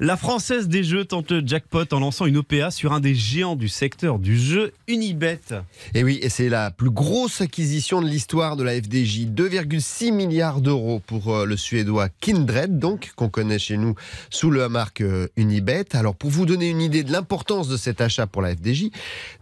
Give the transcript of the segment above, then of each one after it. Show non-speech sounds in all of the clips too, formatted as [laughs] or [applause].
La Française des Jeux tente le jackpot en lançant une OPA sur un des géants du secteur du jeu, Unibet. Et oui, et c'est la plus grosse acquisition de l'histoire de la FDJ. 2,6 milliards d'euros pour euh, le Suédois Kindred, donc, qu'on connaît chez nous sous la marque euh, Unibet. Alors, pour vous donner une idée de l'importance de cet achat pour la FDJ,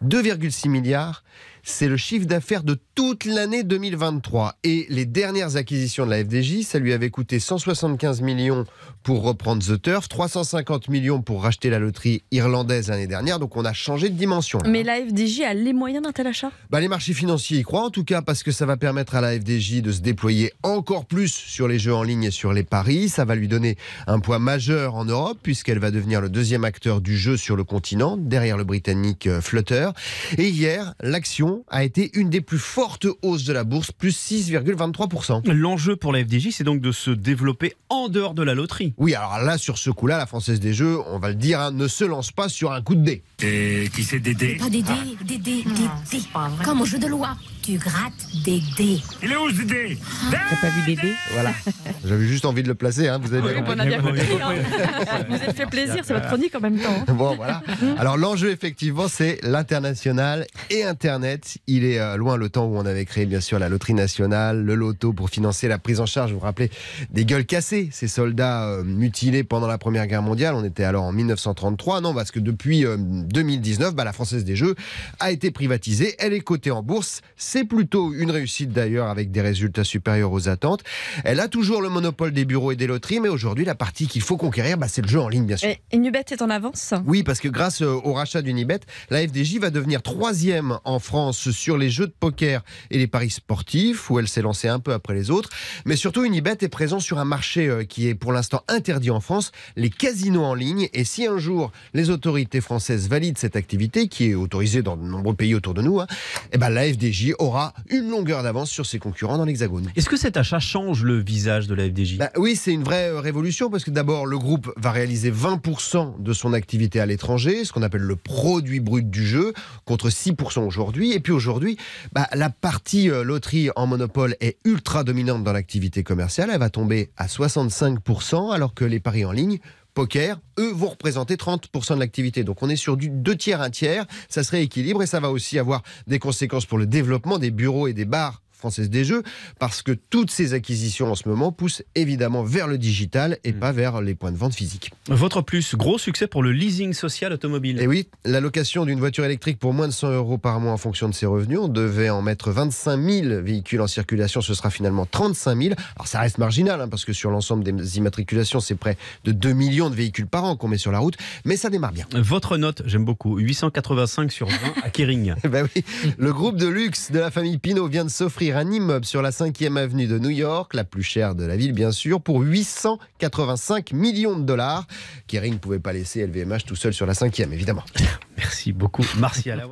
2,6 milliards, c'est le chiffre d'affaires de toute l'année 2023. Et les dernières acquisitions de la FDJ, ça lui avait coûté 175 millions pour reprendre The Turf, 350 millions pour racheter la loterie irlandaise l'année dernière. Donc on a changé de dimension. Mais la FDJ a les moyens d'un tel achat bah, Les marchés financiers y croient, en tout cas parce que ça va permettre à la FDJ de se déployer encore plus sur les jeux en ligne et sur les paris. Ça va lui donner un poids majeur en Europe puisqu'elle va devenir le deuxième acteur du jeu sur le continent, derrière le britannique euh, Flutter. Et hier, l'action a été une des plus fortes hausses de la bourse, plus 6,23%. L'enjeu pour la FDJ, c'est donc de se développer en dehors de la loterie. Oui, alors là, sur ce coup-là, la Française des Jeux, on va le dire, hein, ne se lance pas sur un coup de dé. Et qui c'est Dédé Pas Dédé, ah. Dédé, Dédé. Comme au jeu de loi, tu grattes des dés. Il est où Dédé ah. T'as pas vu dés? Voilà. [laughs] J'avais juste envie de le placer, hein, vous avez bien compris. [laughs] vous avez fait plaisir, c'est votre chronique en même temps. Hein. Bon, voilà. Alors, l'enjeu, effectivement, c'est l'international et Internet. Il est euh, loin le temps où on avait créé, bien sûr, la loterie nationale, le loto pour financer la prise en charge, vous vous rappelez, des gueules cassées, ces soldats euh, mutilés pendant la Première Guerre mondiale. On était alors en 1933. Non, parce que depuis 2019, euh, bah, la Française des Jeux a été privatisée. Elle est cotée en bourse. C'est plutôt une réussite, d'ailleurs, avec des résultats supérieurs aux attentes. Elle a toujours le monopole des bureaux et des loteries, mais aujourd'hui, la partie qu'il faut conquérir, bah, c'est le jeu en ligne, bien sûr. Et Unibet est en avance Oui, parce que grâce euh, au rachat d'Unibet, la FDJ va devenir troisième en France sur les jeux de poker et les paris sportifs, où elle s'est lancée un peu après les autres. Mais surtout, Unibet est présent sur un marché euh, qui est pour l'instant interdit en France, les casinos en ligne. Et si un jour les autorités françaises valident cette activité, qui est autorisée dans de nombreux pays autour de nous, hein, eh ben, la FDJ aura une longueur d'avance sur ses concurrents dans l'Hexagone. Est-ce que cet achat change le visage de la bah oui, c'est une vraie euh, révolution parce que d'abord, le groupe va réaliser 20% de son activité à l'étranger, ce qu'on appelle le produit brut du jeu, contre 6% aujourd'hui. Et puis aujourd'hui, bah, la partie euh, loterie en monopole est ultra dominante dans l'activité commerciale. Elle va tomber à 65%, alors que les paris en ligne poker, eux vont représenter 30% de l'activité. Donc on est sur du 2 tiers, un tiers, ça se rééquilibre et ça va aussi avoir des conséquences pour le développement des bureaux et des bars Française des Jeux, parce que toutes ces acquisitions en ce moment poussent évidemment vers le digital et mm. pas vers les points de vente physiques. Votre plus, gros succès pour le leasing social automobile. Eh oui, l'allocation d'une voiture électrique pour moins de 100 euros par mois en fonction de ses revenus, on devait en mettre 25 000 véhicules en circulation, ce sera finalement 35 000. Alors ça reste marginal, hein, parce que sur l'ensemble des immatriculations, c'est près de 2 millions de véhicules par an qu'on met sur la route, mais ça démarre bien. Votre note, j'aime beaucoup, 885 sur 20 à Kering. [laughs] Eh ben oui, le groupe de luxe de la famille Pinot vient de s'offrir un immeuble sur la 5e avenue de New York, la plus chère de la ville bien sûr, pour 885 millions de dollars. Kering ne pouvait pas laisser LVMH tout seul sur la 5e évidemment. [laughs] Merci beaucoup, Martial.